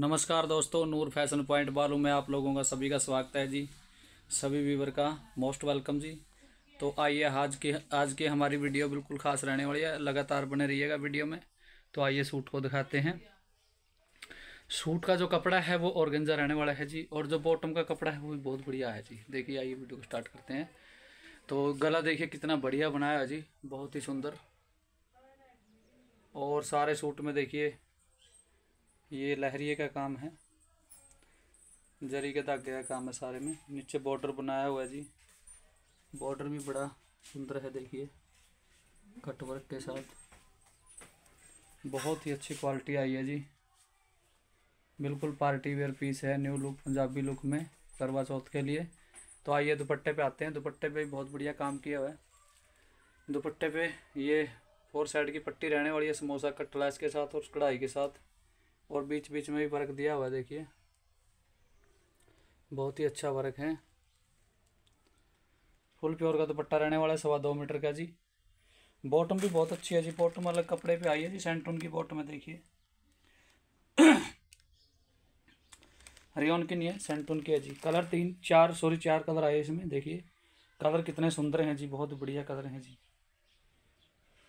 नमस्कार दोस्तों नूर fashion point बालू में आप लोगों का सभी का स्वागत है जी सभी वीवर का मोस्ट वेलकम जी तो आइए आज के आज की हमारी वीडियो बिल्कुल खास रहने वाली है लगातार बने रहिएगा वीडियो में तो आइए सूट को दिखाते हैं सूट का जो कपड़ा है वो ऑर्गेंजा रहने वाला है जी और जो बॉटम का कपड़ा है वो भी बहुत बढ़िया है जी देखिए आइए वीडियो को स्टार्ट करते हैं तो गला देखिए कितना बढ़िया बनाया है जी बहुत ही सुंदर और सारे सूट में देखिए ये लहरिए का काम है जरी के धागे का काम है सारे में नीचे बॉर्डर बनाया हुआ है जी बॉर्डर भी बड़ा सुंदर है देखिए कटवर्क के साथ बहुत ही अच्छी क्वालिटी आई है जी बिल्कुल पार्टी वेयर पीस है न्यू लुक पंजाबी लुक में करवा चौथ के लिए तो आइए दुपट्टे पे आते हैं दुपट्टे पे भी बहुत बढ़िया काम किया हुआ है दुपट्टे पे ये फोर साइड की पट्टी रहने वाली है समोसा कट के साथ और कढ़ाई के साथ और बीच बीच में भी वर्क दिया हुआ देखिए बहुत ही अच्छा वर्क है फुल प्योर का दुपट्टा रहने वाला है सवा दो मीटर का जी बॉटम भी बहुत अच्छी है जी बॉटम अलग कपड़े पे आई है जी सेंटून की बॉटम है देखिए हरियाण की नहीं है सेंटून की है जी कलर तीन चार सॉरी चार कलर आए इसमें देखिए कलर कितने सुंदर हैं जी बहुत बढ़िया कलर हैं जी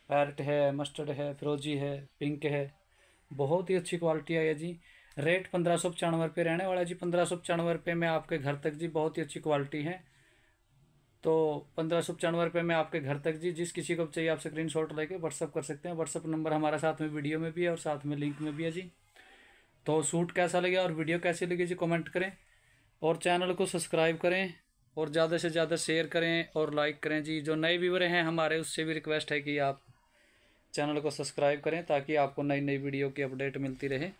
पैरट है मस्टर्ड है फिरोजी है पिंक है बहुत ही अच्छी क्वालिटी आई है जी रेट पंद्रह सौ पचानवे रुपये रहने वाला जी पंद्रह सौ पचानवे रुपये में आपके घर तक जी बहुत ही अच्छी क्वालिटी है तो पंद्रह सौ पचानवे रुपये में आपके घर तक जी जिस किसी को चाहिए आप स्क्रीन शॉट लेके व्हाट्सअप कर सकते हैं व्हाट्सअप नंबर हमारा साथ में वीडियो में भी है और साथ में लिंक में भी है जी तो सूट कैसा लगे और वीडियो कैसी लगी जी कॉमेंट करें और चैनल को सब्सक्राइब करें और ज़्यादा से ज़्यादा शेयर करें और लाइक करें जी जो नए व्यूवर हैं हमारे उससे भी रिक्वेस्ट है कि आप चैनल को सब्सक्राइब करें ताकि आपको नई नई वीडियो की अपडेट मिलती रहे